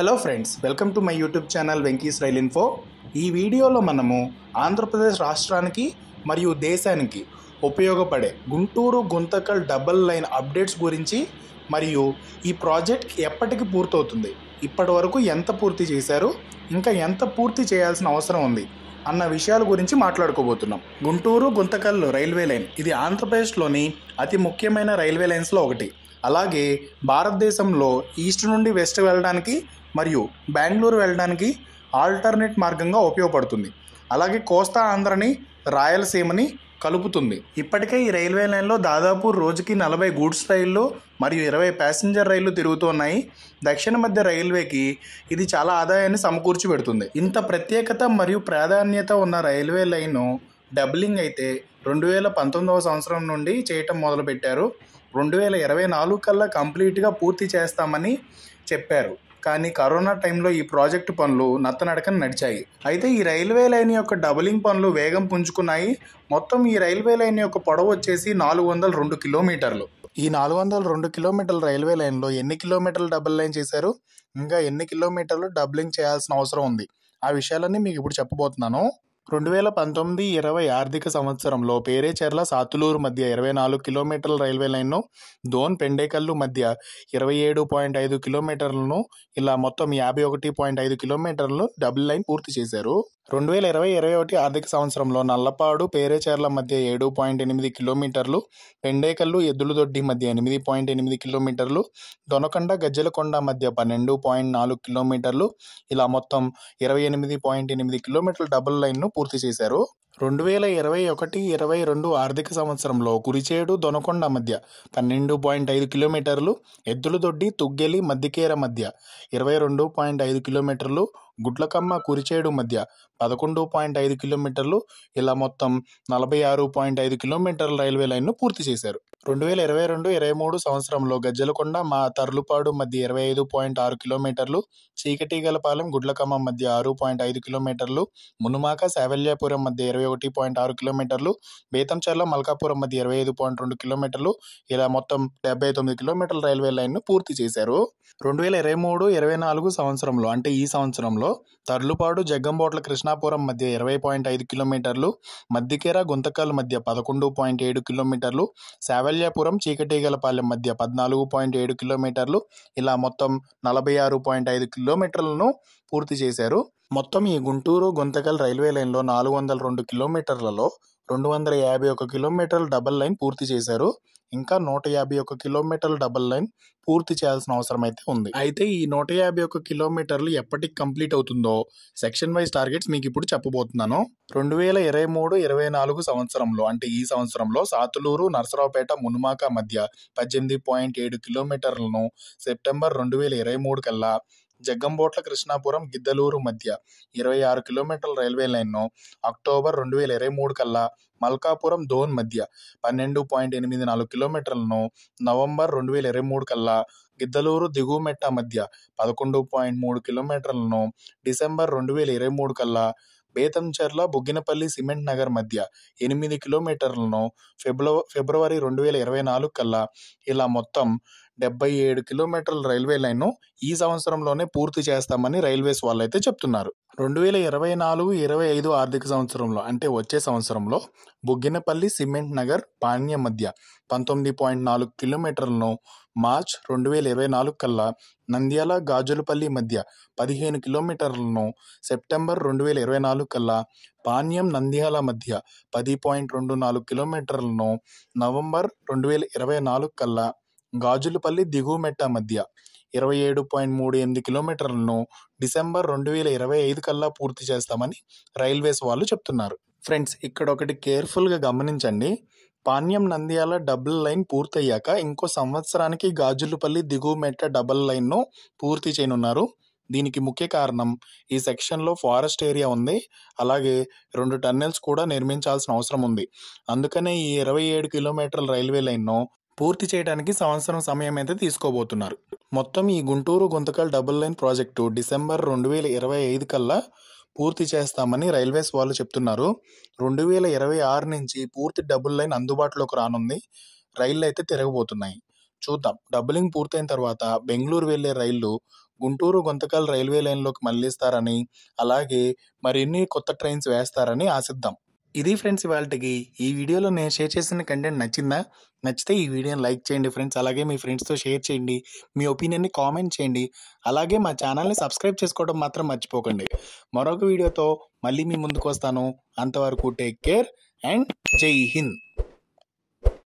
hello friends welcome to my YouTube channel Venky's rail info ఈ వీడియోలో మనము ఆంధ్రప్రదేశ్ రాష్ట్రానికి మరియు దేశానికి ఉపయోగపడే Guntur Guntakal double line updates గురించి మరియు ఈ ప్రాజెక్ట్ ఎప్పటికి పూర్తవుతుంది ఇప్పటి వరకు ఎంత పూర్తి చేశారు ఇంకా ఎంత పూర్తి చేయాల్సిన అవసరం ఉంది అన్న విషయాల గురించి మాట్లాడుకోబోతున్నాం గుంటూరు గుంతకల్ రైల్వే లైన్ ఇది ఆంధ్రప్రదేశ్లోని అతి ముఖ్యమైన రైల్వే లైన్స్లో ఒకటి అలాగే భారతదేశంలో ఈస్ట్ నుండి వెస్ట్ వెళ్ళడానికి మరియు బెంగళూరు వెళ్ళడానికి ఆల్టర్నేట్ మార్గంగా ఉపయోగపడుతుంది అలాగే కోస్తా ఆంధ్రని రాయలసీమని కలుపుతుంది ఇప్పటికే ఈ రైల్వే లైన్లో దాదాపు రోజుకి నలభై గూడ్స్ రైళ్లు మరియు ఇరవై ప్యాసింజర్ రైళ్లు తిరుగుతున్నాయి దక్షిణ మధ్య రైల్వేకి ఇది చాలా ఆదాయాన్ని సమకూర్చి పెడుతుంది ఇంత ప్రత్యేకత మరియు ప్రాధాన్యత ఉన్న రైల్వే లైను డబ్లింగ్ అయితే రెండు వేల పంతొమ్మిదవ సంవత్సరం నుండి చేయటం మొదలుపెట్టారు రెండు వేల ఇరవై నాలుగు కల్లా కంప్లీట్గా పూర్తి చేస్తామని చెప్పారు కానీ కరోనా టైంలో ఈ ప్రాజెక్టు పనులు నత్తనడకన నడిచాయి అయితే ఈ రైల్వే లైన్ యొక్క డబలింగ్ పనులు వేగం పుంజుకున్నాయి మొత్తం ఈ రైల్వే లైన్ యొక్క పొడవు వచ్చేసి నాలుగు వందల రెండు కిలోమీటర్లు ఈ నాలుగు వందల రెండు కిలోమీటర్ల రైల్వే లైన్లో ఎన్ని కిలోమీటర్లు డబుల్ లైన్ చేశారు ఇంకా ఎన్ని కిలోమీటర్లు డబ్లింగ్ చేయాల్సిన అవసరం ఉంది ఆ విషయాలన్నీ మీకు ఇప్పుడు చెప్పబోతున్నాను రెండు వేల పంతొమ్మిది ఇరవై ఆర్థిక సంవత్సరంలో పేరేచెర్ల సాతులూరు మధ్య ఇరవై నాలుగు కిలోమీటర్ల రైల్వే లైన్ను దోన్ పెండేకల్లు మధ్య ఇరవై ఏడు పాయింట్ ఐదు కిలోమీటర్లను ఇలా మొత్తం యాభై ఒకటి పాయింట్ ఐదు కిలోమీటర్లు డబుల్ లైన్ పూర్తి చేశారు రెండు వేల ఇరవై ఇరవై ఒకటి ఆర్థిక సంవత్సరంలో నల్లపాడు పేరేచేర్ల మధ్య ఏడు పాయింట్ ఎనిమిది కిలోమీటర్లు పెండేకల్లు ఎద్దులదొడ్డి మధ్య ఎనిమిది పాయింట్ ఎనిమిది కిలోమీటర్లు దొనకొండ గజ్జలకొండ మధ్య పన్నెండు పాయింట్ నాలుగు కిలోమీటర్లు ఇలా మొత్తం ఇరవై ఎనిమిది పాయింట్ ఎనిమిది కిలోమీటర్ల డబుల్ లైన్ను పూర్తి చేశారు రెండు వేల ఇరవై ఒకటి ఇరవై రెండు ఆర్థిక సంవత్సరంలో కురిచేడు దొనకొండ మధ్య పన్నెండు పాయింట్ ఐదు కిలోమీటర్లు ఎద్దులదొడ్డి తుగ్గెలి మద్దికేర మధ్య ఇరవై రెండు పాయింట్ ఐదు కిలోమీటర్లు గుడ్లకమ్మ కురిచేడు మధ్య పదకొండు పాయింట్ ఐదు కిలోమీటర్లు ఇలా మొత్తం నలభై ఆరు పాయింట్ ఐదు కిలోమీటర్ల రైల్వే లైన్ను పూర్తి చేశారు రెండు వేల ఇరవై రెండు ఇరవై మూడు సంవత్సరంలో గజ్జలకొండ మా తర్లుపాడు మధ్య ఇరవై ఐదు పాయింట్ ఆరు కిలోమీటర్లు చీకటిగలపాలెం గుడ్లకమ్మం మధ్య ఆరు పాయింట్ ఐదు కిలోమీటర్లు మునుమాక శావల్యాపురం మధ్య ఇరవై ఒకటి పాయింట్ ఆరు కిలోమీటర్లు బేతంచర్ల మల్కాపురం మధ్య ఇరవై ఐదు పాయింట్ రెండు కిలోమీటర్లు ఇలా మొత్తం డెబ్బై తొమ్మిది కిలోమీటర్ల రైల్వే లైన్ను పూర్తి చేశారు రెండు వేల ఇరవై మూడు ఇరవై నాలుగు సంవత్సరంలో అంటే ఈ సంవత్సరంలో తర్లుపాడు జగ్గంబోట్ల కృష్ణ కృష్ణాపురం మధ్య ఇరవై పాయింట్ ఐదు కిలోమీటర్లు మద్దికేర గుంతకల్ మధ్య పదకొండు పాయింట్ ఏడు కిలోమీటర్లు శావల్యాపురం చీకటీగలపాలెం మధ్య పద్నాలుగు పాయింట్ ఏడు కిలోమీటర్లు ఇలా మొత్తం నలభై ఆరు పాయింట్ ఐదు కిలోమీటర్లను పూర్తి చేశారు మొత్తం ఈ గుంటూరు గుంతకల్ రైల్వే లైన్లో నాలుగు వందల రెండు కిలోమీటర్లలో రెండు వందల యాభై ఒక కిలోమీటర్ల డబల్ లైన్ పూర్తి చేశారు ఇంకా నూట యాభై ఒక కిలోమీటర్ల డబల్ లైన్ పూర్తి చేయాల్సిన అవసరం అయితే ఉంది అయితే ఈ నూట యాభై ఒక కిలోమీటర్లు ఎప్పటికి కంప్లీట్ అవుతుందో సెక్షన్ వైజ్ టార్గెట్స్ మీకు ఇప్పుడు చెప్పబోతున్నాను రెండు వేల ఇరవై మూడు ఇరవై నాలుగు సంవత్సరంలో అంటే ఈ సంవత్సరంలో సాతులూరు నరసరావుపేట మునుమాక మధ్య పద్దెనిమిది పాయింట్ ఏడు కిలోమీటర్లను సెప్టెంబర్ రెండు వేల ఇరవై మూడు కల్లా జగ్గంబోట్ల కృష్ణాపురం గిద్దలూరు మధ్య ఇరవై ఆరు కిలోమీటర్ల రైల్వే లైన్ను అక్టోబర్ రెండు వేల ఇరవై మూడు కల్లా మల్కాపురం ధోన్ మధ్య పన్నెండు పాయింట్ ఎనిమిది నాలుగు కిలోమీటర్లను నవంబర్ రెండు వేల ఇరవై మూడు కల్లా గిద్దలూరు దిగుమెట్ట మధ్య పదకొండు పాయింట్ మూడు కిలోమీటర్లను డిసెంబర్ రెండు వేల ఇరవై మూడు కల్లా బేతంచెర్ల బొగ్గినపల్లి సిమెంట్ నగర్ మధ్య ఎనిమిది కిలోమీటర్లను ఫిబ్రవ ఫిబ్రవరి రెండు వేల ఇరవై నాలుగు కల్లా ఇలా మొత్తం డెబ్బై ఏడు కిలోమీటర్ల రైల్వే లైన్ను ఈ సంవత్సరంలోనే పూర్తి చేస్తామని రైల్వేస్ వాళ్ళైతే చెప్తున్నారు రెండు వేల ఇరవై నాలుగు ఇరవై ఐదు ఆర్థిక సంవత్సరంలో అంటే వచ్చే సంవత్సరంలో బుగ్గినపల్లి సిమెంట్ నగర్ పాణ్య మధ్య పంతొమ్మిది పాయింట్ నాలుగు కిలోమీటర్లను మార్చ్ రెండు వేల ఇరవై నాలుగు కల్లా నంద్యాల గాజులపల్లి మధ్య పదిహేను కిలోమీటర్లను సెప్టెంబర్ రెండు వేల ఇరవై నాలుగు కల్లా పాణ్యం నంద్యాల మధ్య పది పాయింట్ రెండు నాలుగు కిలోమీటర్లను నవంబర్ రెండు వేల ఇరవై నాలుగు కల్లా గాజులపల్లి దిగువమెట్ట మధ్య ఇరవై ఏడు పాయింట్ మూడు ఎనిమిది కిలోమీటర్లను డిసెంబర్ రెండు వేల ఇరవై ఐదు కల్లా పూర్తి చేస్తామని రైల్వేస్ వాళ్ళు చెప్తున్నారు ఫ్రెండ్స్ ఇక్కడ ఒకటి కేర్ఫుల్గా గమనించండి పాణ్యం నంద్యాల డబుల్ లైన్ పూర్తయ్యాక ఇంకో సంవత్సరానికి గాజులపల్లి దిగువమెట్ట డబుల్ లైన్ను పూర్తి చేయనున్నారు దీనికి ముఖ్య కారణం ఈ సెక్షన్లో ఫారెస్ట్ ఏరియా ఉంది అలాగే రెండు టన్నెల్స్ కూడా నిర్మించాల్సిన అవసరం ఉంది అందుకనే ఈ ఇరవై ఏడు కిలోమీటర్ల రైల్వే లైన్ను పూర్తి చేయడానికి సంవత్సరం సమయం అయితే తీసుకోబోతున్నారు మొత్తం ఈ Guntur Guntakal double line project December రెండు వేల ఇరవై ఐదు కల్లా పూర్తి చేస్తామని రైల్వేస్ వాళ్ళు చెప్తున్నారు రెండు వేల ఇరవై ఆరు నుంచి పూర్తి డబుల్ లైన్ అందుబాటులోకి రానుంది రైళ్ళు అయితే తిరగబోతున్నాయి చూద్దాం డబ్బులింగ్ పూర్తయిన తర్వాత బెంగళూరు వెళ్లే రైళ్లు గుంటూరు గుంతకల్ రైల్వే లైన్లోకి మళ్లిస్తారని అలాగే మరిన్ని కొత్త ట్రైన్స్ వేస్తారని ఆశిద్దాం ఇది ఫ్రెండ్స్ ఇవాళకి ఈ వీడియోలో నేను షేర్ చేసిన కంటెంట్ నచ్చిందా నచ్చితే ఈ వీడియోని లైక్ చేయండి ఫ్రెండ్స్ అలాగే మీ ఫ్రెండ్స్తో షేర్ చేయండి మీ ఒపీనియన్ని కామెంట్ చేయండి అలాగే మా ఛానల్ని సబ్స్క్రైబ్ చేసుకోవడం మాత్రం మర్చిపోకండి మరొక వీడియోతో మళ్ళీ మీ ముందుకు వస్తాను అంతవరకు టేక్ కేర్ అండ్ జై హింద్